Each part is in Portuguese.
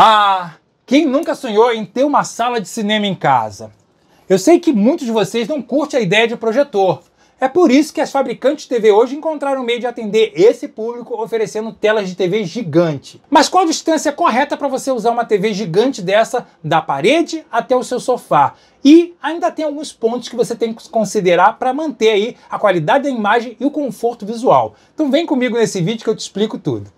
Ah, quem nunca sonhou em ter uma sala de cinema em casa? Eu sei que muitos de vocês não curtem a ideia de projetor. É por isso que as fabricantes de TV hoje encontraram um meio de atender esse público oferecendo telas de TV gigante. Mas qual a distância correta para você usar uma TV gigante dessa da parede até o seu sofá? E ainda tem alguns pontos que você tem que considerar para manter aí a qualidade da imagem e o conforto visual. Então vem comigo nesse vídeo que eu te explico tudo.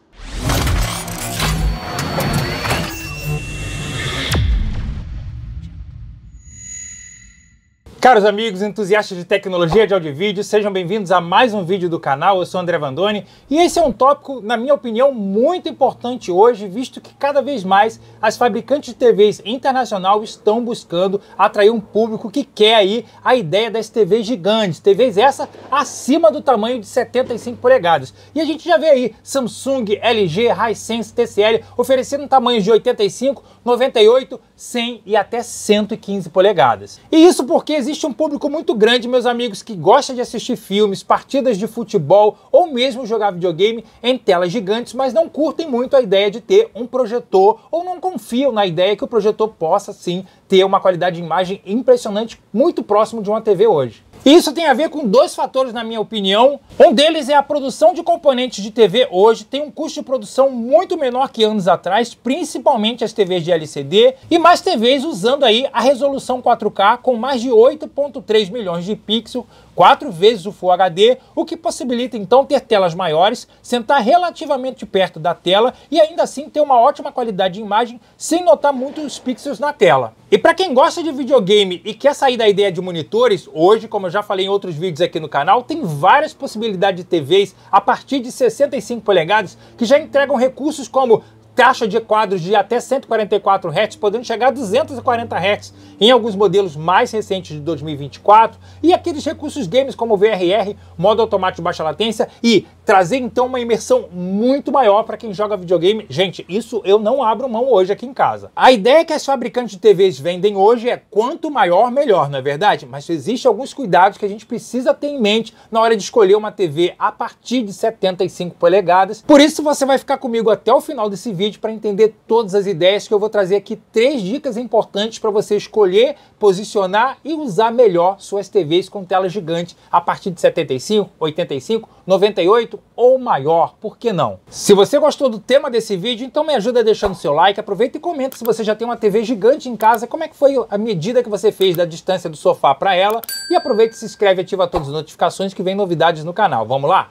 Caros amigos, entusiastas de tecnologia de áudio e vídeo, sejam bem-vindos a mais um vídeo do canal. Eu sou André Vandoni e esse é um tópico, na minha opinião, muito importante hoje, visto que cada vez mais as fabricantes de TVs internacional estão buscando atrair um público que quer aí a ideia das TVs gigantes, TVs essa acima do tamanho de 75 polegadas. E a gente já vê aí Samsung, LG, Hisense, TCL oferecendo tamanhos de 85, 98, 100 e até 115 polegadas. E isso porque existe Existe um público muito grande, meus amigos, que gosta de assistir filmes, partidas de futebol ou mesmo jogar videogame em telas gigantes, mas não curtem muito a ideia de ter um projetor ou não confiam na ideia que o projetor possa sim ter uma qualidade de imagem impressionante, muito próximo de uma TV hoje. Isso tem a ver com dois fatores, na minha opinião. Um deles é a produção de componentes de TV hoje tem um custo de produção muito menor que anos atrás, principalmente as TVs de LCD e mais TVs usando aí a resolução 4K com mais de 8.3 milhões de pixels, quatro vezes o Full HD, o que possibilita então ter telas maiores, sentar relativamente perto da tela e ainda assim ter uma ótima qualidade de imagem sem notar muitos pixels na tela. E para quem gosta de videogame e quer sair da ideia de monitores, hoje, como eu já falei em outros vídeos aqui no canal, tem várias possibilidades de TVs a partir de 65 polegadas que já entregam recursos como taxa de quadros de até 144 Hz, podendo chegar a 240 Hz em alguns modelos mais recentes de 2024, e aqueles recursos games como VRR, modo automático de baixa latência e trazer então uma imersão muito maior para quem joga videogame. Gente, isso eu não abro mão hoje aqui em casa. A ideia que as fabricantes de TVs vendem hoje é quanto maior, melhor, não é verdade? Mas existem alguns cuidados que a gente precisa ter em mente na hora de escolher uma TV a partir de 75 polegadas. Por isso você vai ficar comigo até o final desse vídeo para entender todas as ideias que eu vou trazer aqui três dicas importantes para você escolher, posicionar e usar melhor suas TVs com tela gigante a partir de 75, 85 98 ou maior, por que não? Se você gostou do tema desse vídeo, então me ajuda deixando seu like, aproveita e comenta se você já tem uma TV gigante em casa, como é que foi a medida que você fez da distância do sofá para ela e aproveita e se inscreve e ativa todas as notificações que vem novidades no canal. Vamos lá?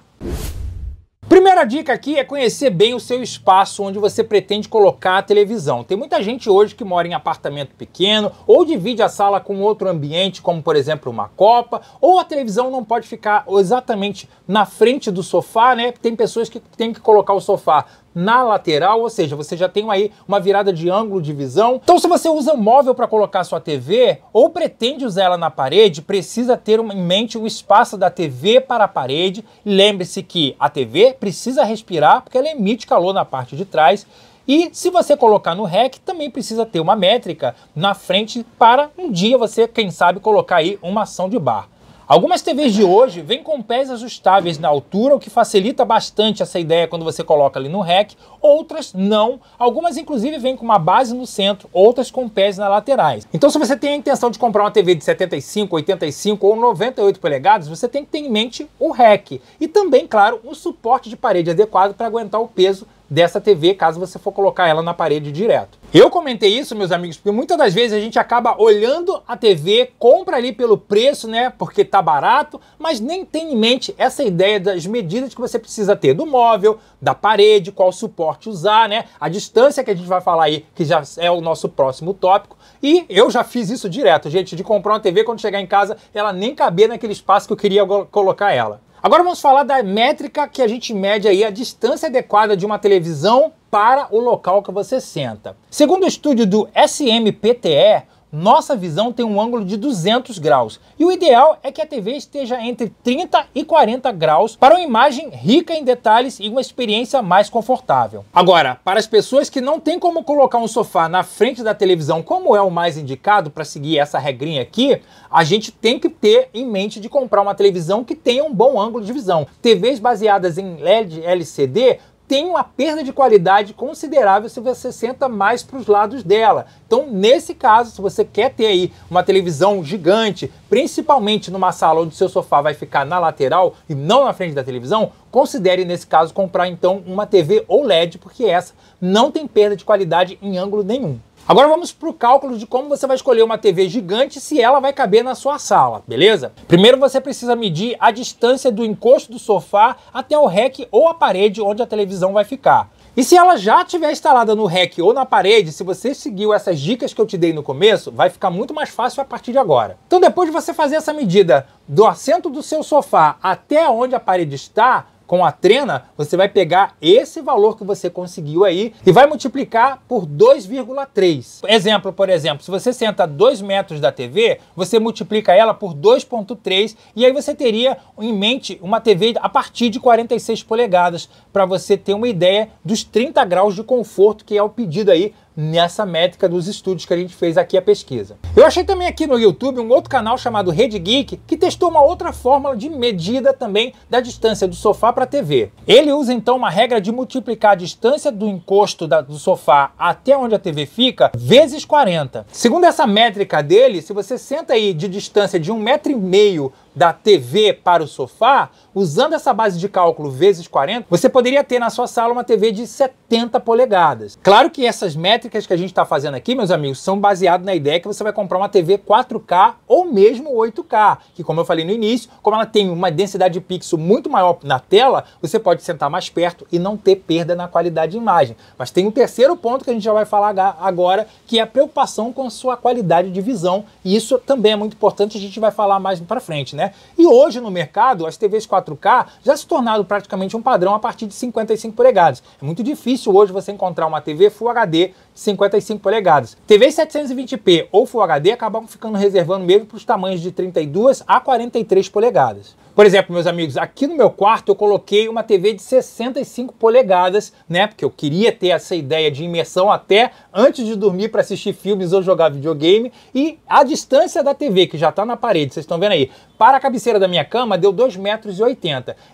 Primeira dica aqui é conhecer bem o seu espaço onde você pretende colocar a televisão. Tem muita gente hoje que mora em apartamento pequeno ou divide a sala com outro ambiente, como por exemplo uma copa, ou a televisão não pode ficar exatamente na frente do sofá, né? Tem pessoas que têm que colocar o sofá na lateral, ou seja, você já tem aí uma virada de ângulo de visão. Então, se você usa um móvel para colocar sua TV ou pretende usar ela na parede, precisa ter em mente o espaço da TV para a parede. Lembre-se que a TV precisa respirar porque ela emite calor na parte de trás. E se você colocar no REC, também precisa ter uma métrica na frente para um dia você, quem sabe, colocar aí uma ação de bar. Algumas TVs de hoje vêm com pés ajustáveis na altura, o que facilita bastante essa ideia quando você coloca ali no rack. Outras não. Algumas, inclusive, vêm com uma base no centro, outras com pés nas laterais. Então, se você tem a intenção de comprar uma TV de 75, 85 ou 98 polegadas, você tem que ter em mente o rack. E também, claro, um suporte de parede adequado para aguentar o peso dessa TV, caso você for colocar ela na parede direto. Eu comentei isso, meus amigos, porque muitas das vezes a gente acaba olhando a TV, compra ali pelo preço, né, porque tá barato, mas nem tem em mente essa ideia das medidas que você precisa ter do móvel, da parede, qual suporte usar, né, a distância que a gente vai falar aí, que já é o nosso próximo tópico. E eu já fiz isso direto, gente, de comprar uma TV quando chegar em casa, ela nem caber naquele espaço que eu queria colocar ela. Agora vamos falar da métrica que a gente mede aí a distância adequada de uma televisão para o local que você senta. Segundo o estúdio estudo do SMPTE, nossa visão tem um ângulo de 200 graus. E o ideal é que a TV esteja entre 30 e 40 graus para uma imagem rica em detalhes e uma experiência mais confortável. Agora, para as pessoas que não têm como colocar um sofá na frente da televisão, como é o mais indicado para seguir essa regrinha aqui, a gente tem que ter em mente de comprar uma televisão que tenha um bom ângulo de visão. TVs baseadas em LED LCD tem uma perda de qualidade considerável se você senta mais para os lados dela. Então, nesse caso, se você quer ter aí uma televisão gigante, principalmente numa sala onde seu sofá vai ficar na lateral e não na frente da televisão, considere nesse caso comprar então uma TV OLED, porque essa não tem perda de qualidade em ângulo nenhum. Agora vamos para o cálculo de como você vai escolher uma TV gigante se ela vai caber na sua sala, beleza? Primeiro você precisa medir a distância do encosto do sofá até o rack ou a parede onde a televisão vai ficar. E se ela já estiver instalada no rack ou na parede, se você seguiu essas dicas que eu te dei no começo, vai ficar muito mais fácil a partir de agora. Então depois de você fazer essa medida do assento do seu sofá até onde a parede está, com a trena, você vai pegar esse valor que você conseguiu aí e vai multiplicar por 2,3. Exemplo, por exemplo, se você senta 2 metros da TV, você multiplica ela por 2,3 e aí você teria em mente uma TV a partir de 46 polegadas para você ter uma ideia dos 30 graus de conforto que é o pedido aí nessa métrica dos estudos que a gente fez aqui a pesquisa. Eu achei também aqui no YouTube um outro canal chamado Rede Geek que testou uma outra fórmula de medida também da distância do sofá para a TV. Ele usa então uma regra de multiplicar a distância do encosto da, do sofá até onde a TV fica vezes 40. Segundo essa métrica dele, se você senta aí de distância de um metro e meio da TV para o sofá, usando essa base de cálculo vezes 40, você poderia ter na sua sala uma TV de 70 polegadas. Claro que essas métricas que a gente está fazendo aqui, meus amigos, são baseadas na ideia que você vai comprar uma TV 4K ou mesmo 8K, que como eu falei no início, como ela tem uma densidade de pixel muito maior na tela, você pode sentar mais perto e não ter perda na qualidade de imagem. Mas tem um terceiro ponto que a gente já vai falar agora, que é a preocupação com a sua qualidade de visão, e isso também é muito importante, a gente vai falar mais para frente, né? E hoje no mercado, as TVs 4K já se tornaram praticamente um padrão a partir de 55 polegadas. É muito difícil hoje você encontrar uma TV Full HD de 55 polegadas. TVs 720p ou Full HD acabam ficando reservando mesmo para os tamanhos de 32 a 43 polegadas. Por exemplo, meus amigos, aqui no meu quarto eu coloquei uma TV de 65 polegadas, né? Porque eu queria ter essa ideia de imersão até antes de dormir para assistir filmes ou jogar videogame. E a distância da TV, que já está na parede, vocês estão vendo aí, para a cabeceira da minha cama deu 2,80 metros.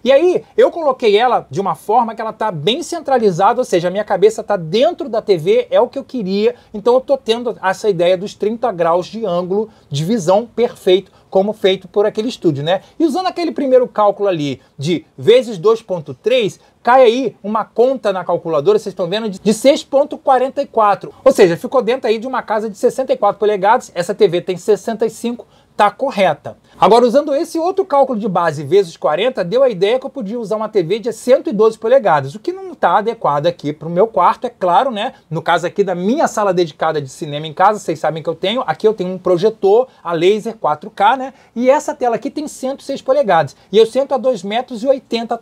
E aí eu coloquei ela de uma forma que ela está bem centralizada, ou seja, a minha cabeça está dentro da TV, é o que eu queria. Então eu estou tendo essa ideia dos 30 graus de ângulo de visão perfeito como feito por aquele estúdio, né? E usando aquele primeiro cálculo ali de vezes 2.3, cai aí uma conta na calculadora, vocês estão vendo, de 6.44. Ou seja, ficou dentro aí de uma casa de 64 polegadas, essa TV tem 65 está correta. Agora, usando esse outro cálculo de base vezes 40, deu a ideia que eu podia usar uma TV de 112 polegadas, o que não está adequado aqui para o meu quarto, é claro, né? No caso aqui da minha sala dedicada de cinema em casa, vocês sabem que eu tenho, aqui eu tenho um projetor a laser 4K, né? E essa tela aqui tem 106 polegadas, e eu sento a 2,80 metros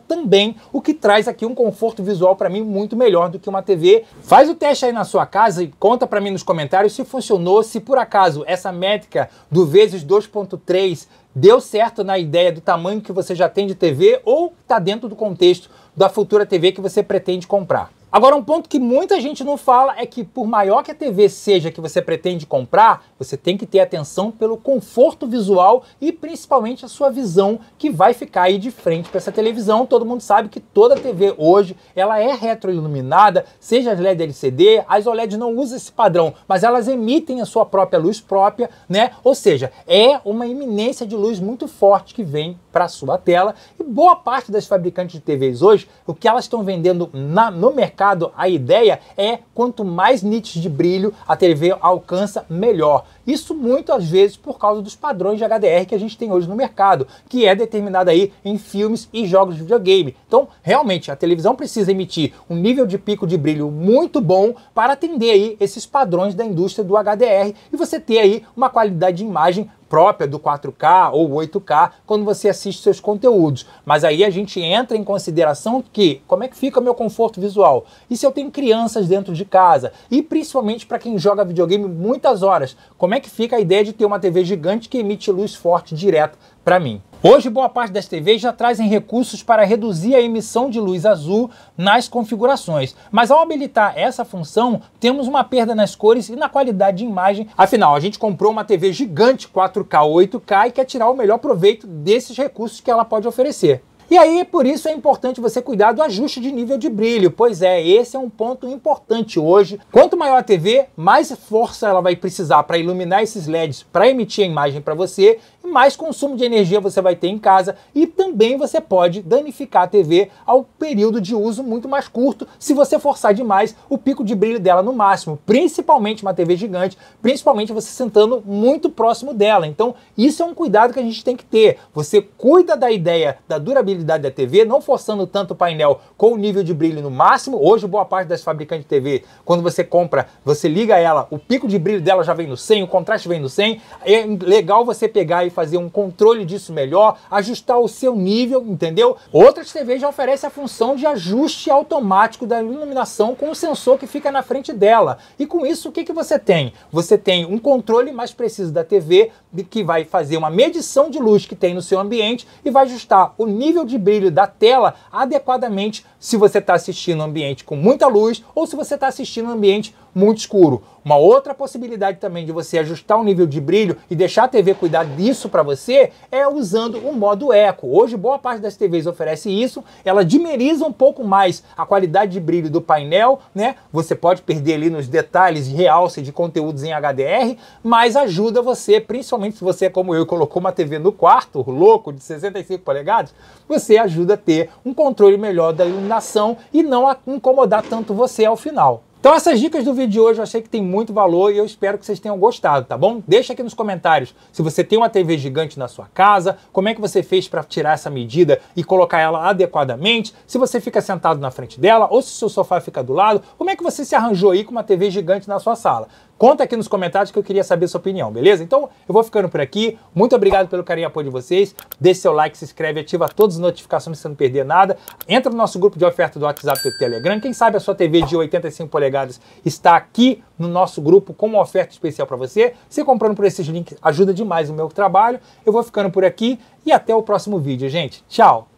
também, o que traz aqui um conforto visual para mim muito melhor do que uma TV. Faz o teste aí na sua casa e conta para mim nos comentários se funcionou, se por acaso essa métrica do vezes 2 2.3 deu certo na ideia do tamanho que você já tem de TV ou está dentro do contexto da futura TV que você pretende comprar? Agora, um ponto que muita gente não fala é que, por maior que a TV seja que você pretende comprar, você tem que ter atenção pelo conforto visual e principalmente a sua visão que vai ficar aí de frente para essa televisão. Todo mundo sabe que toda TV hoje ela é retroiluminada, seja as LED LCD, as OLED não usam esse padrão, mas elas emitem a sua própria luz própria, né? Ou seja, é uma iminência de luz muito forte que vem para sua tela. E boa parte das fabricantes de TVs hoje, o que elas estão vendendo na, no mercado, a ideia é quanto mais nits de brilho a TV alcança, melhor. Isso muitas vezes por causa dos padrões de HDR que a gente tem hoje no mercado, que é determinado aí em filmes e jogos de videogame. Então, realmente, a televisão precisa emitir um nível de pico de brilho muito bom para atender aí esses padrões da indústria do HDR e você ter aí uma qualidade de imagem própria do 4K ou 8K quando você assiste seus conteúdos. Mas aí a gente entra em consideração que como é que fica meu conforto visual? E se eu tenho crianças dentro de casa? E principalmente para quem joga videogame muitas horas, como é que fica a ideia de ter uma TV gigante que emite luz forte direto para mim? Hoje, boa parte das TVs já trazem recursos para reduzir a emissão de luz azul nas configurações, mas ao habilitar essa função, temos uma perda nas cores e na qualidade de imagem. Afinal, a gente comprou uma TV gigante 4K 8K e quer tirar o melhor proveito desses recursos que ela pode oferecer. E aí, por isso é importante você cuidar do ajuste de nível de brilho, pois é, esse é um ponto importante hoje. Quanto maior a TV, mais força ela vai precisar para iluminar esses LEDs, para emitir a imagem para você mais consumo de energia você vai ter em casa e também você pode danificar a TV ao período de uso muito mais curto se você forçar demais o pico de brilho dela no máximo, principalmente uma TV gigante, principalmente você sentando muito próximo dela. Então, isso é um cuidado que a gente tem que ter. Você cuida da ideia da durabilidade da TV, não forçando tanto o painel com o nível de brilho no máximo. Hoje, boa parte das fabricantes de TV, quando você compra, você liga ela, o pico de brilho dela já vem no 100, o contraste vem no 100. É legal você pegar e fazer um controle disso melhor, ajustar o seu nível, entendeu? Outras TVs já oferecem a função de ajuste automático da iluminação com o sensor que fica na frente dela. E com isso, o que, que você tem? Você tem um controle mais preciso da TV, que vai fazer uma medição de luz que tem no seu ambiente e vai ajustar o nível de brilho da tela adequadamente se você está assistindo um ambiente com muita luz ou se você está assistindo um ambiente muito escuro. Uma outra possibilidade também de você ajustar o nível de brilho e deixar a TV cuidar disso para você é usando o modo eco. Hoje boa parte das TVs oferece isso, ela dimeriza um pouco mais a qualidade de brilho do painel, né? Você pode perder ali nos detalhes de realce de conteúdos em HDR, mas ajuda você, principalmente se você como eu colocou uma TV no quarto, louco, de 65 polegadas, você ajuda a ter um controle melhor da iluminação e não incomodar tanto você ao final. Então essas dicas do vídeo de hoje eu achei que tem muito valor e eu espero que vocês tenham gostado, tá bom? Deixa aqui nos comentários se você tem uma TV gigante na sua casa, como é que você fez para tirar essa medida e colocar ela adequadamente, se você fica sentado na frente dela ou se o seu sofá fica do lado, como é que você se arranjou aí com uma TV gigante na sua sala? Conta aqui nos comentários que eu queria saber sua opinião, beleza? Então eu vou ficando por aqui. Muito obrigado pelo carinho e apoio de vocês. Deixe seu like, se inscreve, ativa todas as notificações para não perder nada. Entra no nosso grupo de oferta do WhatsApp e do Telegram. Quem sabe a sua TV de 85 polegadas está aqui no nosso grupo com uma oferta especial para você. Se comprando por esses links ajuda demais o meu trabalho. Eu vou ficando por aqui e até o próximo vídeo, gente. Tchau!